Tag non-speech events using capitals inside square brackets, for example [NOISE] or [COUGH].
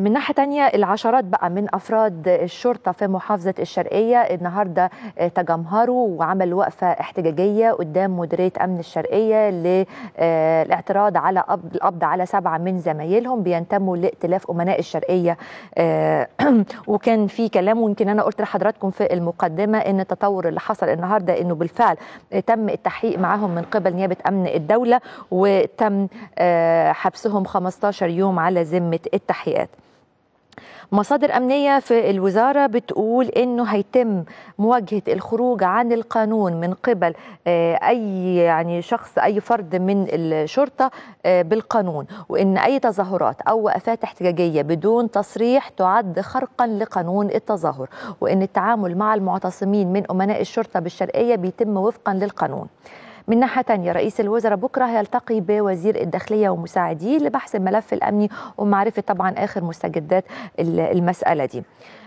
من ناحيه تانية العشرات بقى من افراد الشرطه في محافظه الشرقيه النهارده آه، تجمهروا وعملوا وقفه احتجاجيه قدام مديريه امن الشرقيه للاعتراض آه، على القبض على سبعه من زمايلهم بينتموا لائتلاف امناء الشرقيه آه، [CLEARS THROAT] وكان في كلام ويمكن انا قلت لحضراتكم في المقدمه ان التطور اللي حصل النهارده انه بالفعل تم التحقيق معاهم من قبل نيابه امن الدوله وتم حبسهم 15 يوم على ذمه التحقيقات مصادر أمنية في الوزارة بتقول أنه هيتم مواجهة الخروج عن القانون من قبل آه، أي يعني شخص أي فرد من الشرطة آه، بالقانون وأن أي تظاهرات أو وقفات احتجاجية بدون تصريح تعد خرقا لقانون التظاهر وأن التعامل مع المعتصمين من أمناء الشرطة بالشرقية بيتم وفقا للقانون من ناحية تانية رئيس الوزراء بكرة هيلتقي بوزير الداخلية ومساعديه لبحث الملف الأمني ومعرفة طبعا آخر مستجدات المسألة دي